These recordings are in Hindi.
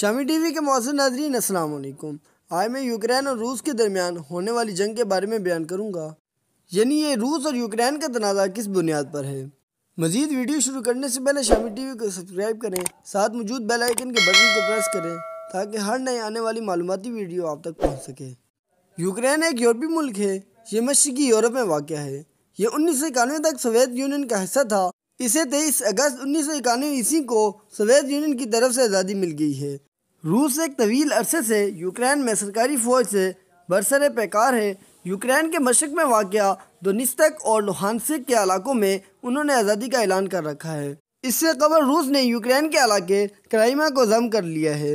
शामी टीवी के मौसम नाजरीन असलकुम आज मैं यूक्रेन और रूस के दरमियान होने वाली जंग के बारे में बयान करूँगा यानी ये रूस और यूक्रेन का तनाज़ा किस बुनियाद पर है मजीद वीडियो शुरू करने से पहले शामी टीवी को सब्सक्राइब करें साथ मौजूद बेलाइकन के बटन को प्रेस करें ताकि हर नए आने वाली मालूमती वीडियो आप तक पहुँच सके यूक्रेन एक यूरोपीय मुल्क है ये मशी यूरोप में वाक़ है ये उन्नीस सौ इक्यानवे तक सोवियत यूनियन का हिस्सा था इसे तेईस अगस्त उन्नीस सौ इक्यानवे ईस्वी को सोवियत यूनियन की तरफ से आज़ादी मिल गई है रूस एक तवील अरसे से यूक्रेन में सरकारी फ़ौज से बरसर पैकार है यूक्रेन के मशक में वाक़ दोनिस्तक और लोहानसिक के इलाकों में उन्होंने आज़ादी का ऐलान कर रखा है इससे कबल रूस ने यूक्रेन के इलाके क्राइमा को जम कर लिया है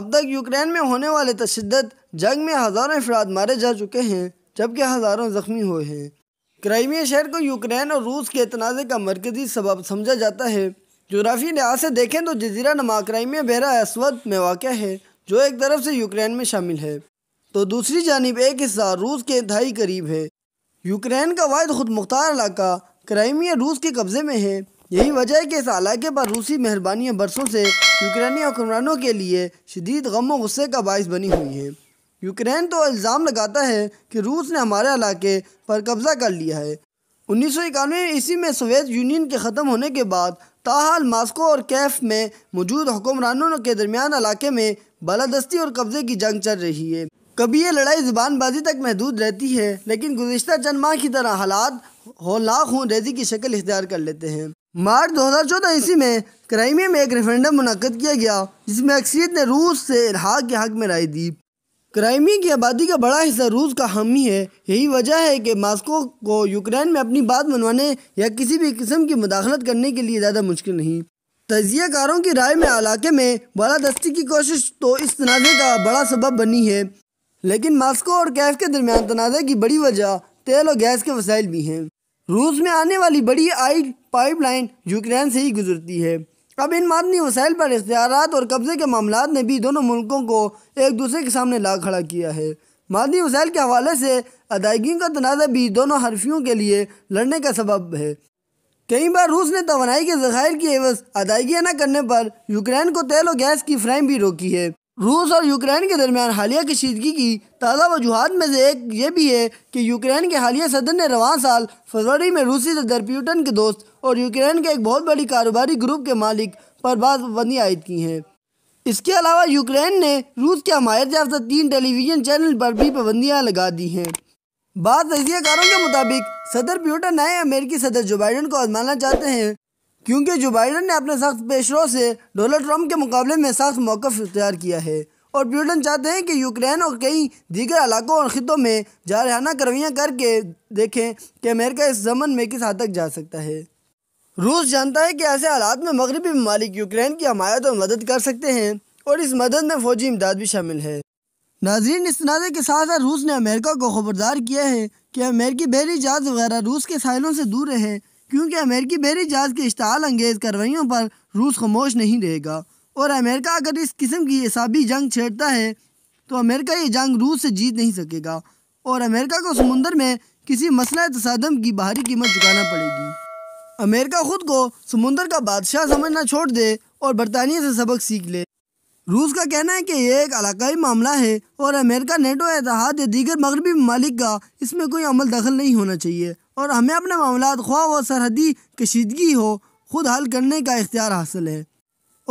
अब तक यूक्रेन में होने वाले तशद जंग में हज़ारों अफराद मारे जा चुके हैं जबकि हज़ारों ज़ख्मी हुए हैं क्राइमिया शहर को यूक्रेन और रूस के तनाज़े का मरकजी सबब समझा जाता है जोग्राफी लिहाज से देखें तो जजीरा नमा क्राइमिया बहरा असवद में वाक़ है जो एक तरफ से यूक्रेन में शामिल है तो दूसरी जानब एक हिस्सा रूस के इंतहाई करीब है यूक्रेन का वाद खुद मुख्तार इलाका क्राइमिया रूस के कब्ज़े में है यही वजह है कि इस इलाके पर रूसी मेहरबानियाँ बरसों से यूक्रेनी हुक्मरानों के लिए शदीद गम व गुस्से का बायस बनी हुई है यूक्रेन तो इल्ज़ाम लगाता है कि रूस ने हमारे इलाके पर कब्ज़ा कर लिया है उन्नीस सौ इक्यानवे में इसी में सोवियत यूनियन के ख़त्म होने के बाद ताहाल मास्को और कैफ में मौजूद हुक्मरानों के दरमियान इलाके में बालादस्ती और कब्ज़े की जंग चल रही है कभी ये लड़ाई ज़बानबाजी तक महदूद रहती है लेकिन गुजशत चंद माह की तरह हालात हौलाक हूँ रेजी की शक्ल इख्तियार कर लेते हैं मार्च दो हज़ार चौदह ईस्वी में क्राइमिया में एक रेफरेंडम मुनद किया गया जिसमें अक्सरियत ने रूस से इहा के हक में राय दी क्राइमी की आबादी का बड़ा हिस्सा रूस का हामी है यही वजह है कि मास्को को यूक्रेन में अपनी बात मनवाने या किसी भी किस्म की मुदाखलत करने के लिए ज़्यादा मुश्किल नहीं तजियाकारों की राय में इलाके में बालादस्ती की कोशिश तो इस तनाज़े का बड़ा सबब बनी है लेकिन मास्को और कैफ के दरमियान तनाज़े की बड़ी वजह तेल और गैस के वसाइल भी हैं रूस में आने वाली बड़ी आई पाइपलाइन यूक्रेन से ही गुजरती है अब इन मादनी वसाइल पर इख्तियार और कब्ज़े के मामला ने भी दोनों मुल्कों को एक दूसरे के सामने ला खड़ा किया है मादनी वसाइल के हवाले से अदायगी का तनाज़ा भी दोनों हरफियों के लिए लड़ने का सबब है कई बार रूस ने तोानाई के जखायर की एवज अदायगी न करने पर यूक्रेन को तेल और गैस की फ्राइम भी रोकी है रूस और यूक्रेन के दरमियान हालिया कशीदगी की ताज़ा वजूहत में से एक ये भी है कि यूक्रेन के हालिया सदर ने रवान साल फरवरी में रूसी सदर प्यूटन के दोस्त और यूक्रेन के एक बहुत बड़ी कारोबारी ग्रुप के मालिक पर बात पाबंदी आयद की हैं इसके अलावा यूक्रेन ने रूस के हमायत याफ्ता तीन टेलीविज़न चैनल पर भी पाबंदियाँ लगा दी हैं बाद रजियाकारों के मुताबिक सदर प्यूटन नए अमेरिकी सदर जो बाइडन को आजमाना चाहते हैं क्योंकि जो बाइडन ने अपने सख्त पेशरों से डोनाल्ड ट्रंप के मुकाबले में सख्त मौक़ इख्तियार किया है और ब्यूटन चाहते हैं कि यूक्रेन और कई दीगर इलाकों और ख़ितों में जारहाना कर्मियाँ करके देखें कि अमेरिका इस जमन में किस हद तक जा सकता है रूस जानता है कि ऐसे हालात में मगरबी ममालिक यूक्रेन की हमायत और मदद कर सकते हैं और इस मदद में फौजी इमदाद भी शामिल है नाजरीन इस तनाज़े के साथ साथ रूस ने अमेरिका को खबरदार किया है कि अमेरिकी बहरी जहाज़ वगैरह रूस के साहिलों से दूर रहें क्योंकि अमेरिकी जहाज के इश्ताल अंगेज कार्रवाइयों पर रूस खामोश नहीं रहेगा और अमेरिका अगर इस किस्म की एसाबी जंग छेड़ता है तो अमेरिका ये जंग रूस से जीत नहीं सकेगा और अमेरिका को समुंदर में किसी मसला तसादम की बाहरी कीमत चुकाना पड़ेगी अमेरिका ख़ुद को समुंदर का बादशाह समझना छोड़ दे और बरतानिया से सबक सीख ले रूस का कहना है कि यह एक अलाकाई मामला है और अमेरिका नेटो एतहाद या दीगर मगरबी ममालिक का इसमें कोई अमल दखल नहीं होना चाहिए और हमें अपने मामला ख्वाह व सरहदी कशीदगी हो खुद हल करने का इख्तियार हासिल है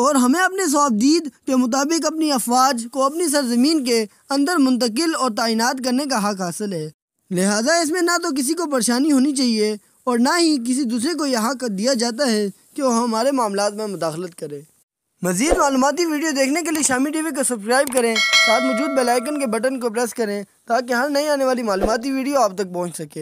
और हमें अपने स्वाबदीद के मुताबिक अपनी अफवाज को अपनी सरजमीन के अंदर मुंतकिल और तैनात करने का हक हासिल है लिहाजा इसमें ना तो किसी को परेशानी होनी चाहिए और ना ही किसी दूसरे को यह हक दिया जाता है कि वह हमारे मामला में मुदाखलत करे मजीद मालूमती वीडियो देखने के लिए शामी टी वी को सब्सक्राइब करें साथ मौजूद बेलाइकन के बटन को प्रेस करें ताकि हर नई आने वाली मालूमती वीडियो आप तक पहुँच सके